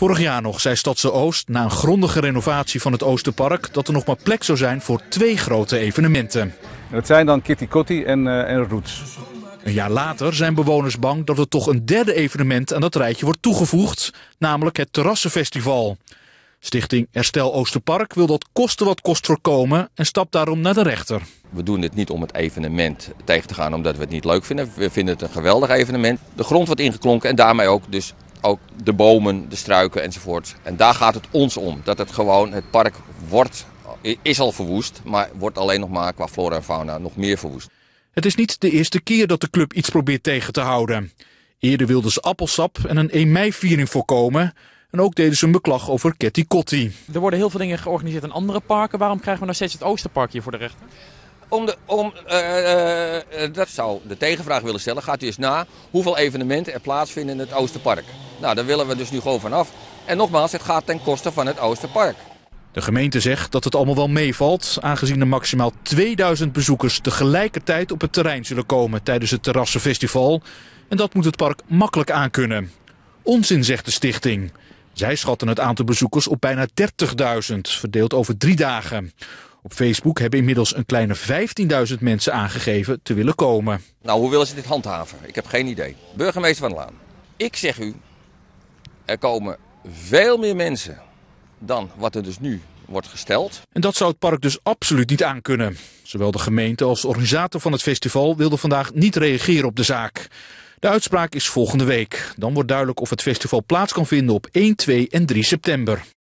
Vorig jaar nog zei Stadse Oost na een grondige renovatie van het Oosterpark dat er nog maar plek zou zijn voor twee grote evenementen. Dat zijn dan Kitty Kotti en, uh, en Roots. Een jaar later zijn bewoners bang dat er toch een derde evenement aan dat rijtje wordt toegevoegd, namelijk het Terrassenfestival. Stichting Herstel Oosterpark wil dat kosten wat kost voorkomen en stapt daarom naar de rechter. We doen dit niet om het evenement tegen te gaan omdat we het niet leuk vinden. We vinden het een geweldig evenement. De grond wordt ingeklonken en daarmee ook dus ook de bomen, de struiken enzovoort. En daar gaat het ons om. Dat het gewoon, het park wordt, is al verwoest, maar wordt alleen nog maar qua flora en fauna nog meer verwoest. Het is niet de eerste keer dat de club iets probeert tegen te houden. Eerder wilden ze appelsap en een 1 mei-viering voorkomen. En ook deden ze een beklag over Ketty Kotti. Er worden heel veel dingen georganiseerd in andere parken. Waarom krijgen we nou steeds het Oosterpark hier voor de rechter? Om, de, om eh, eh, eh, dat zou de tegenvraag willen stellen. Gaat u eens na hoeveel evenementen er plaatsvinden in het Oosterpark? Nou, daar willen we dus nu gewoon vanaf. En nogmaals, het gaat ten koste van het Oosterpark. De gemeente zegt dat het allemaal wel meevalt, aangezien er maximaal 2000 bezoekers tegelijkertijd op het terrein zullen komen tijdens het Terrassenfestival. En dat moet het park makkelijk aankunnen. Onzin, zegt de stichting. Zij schatten het aantal bezoekers op bijna 30.000, verdeeld over drie dagen. Op Facebook hebben inmiddels een kleine 15.000 mensen aangegeven te willen komen. Nou, hoe willen ze dit handhaven? Ik heb geen idee. Burgemeester van Laan, ik zeg u, er komen veel meer mensen dan wat er dus nu wordt gesteld. En dat zou het park dus absoluut niet aankunnen. Zowel de gemeente als de organisator van het festival wilden vandaag niet reageren op de zaak. De uitspraak is volgende week. Dan wordt duidelijk of het festival plaats kan vinden op 1, 2 en 3 september.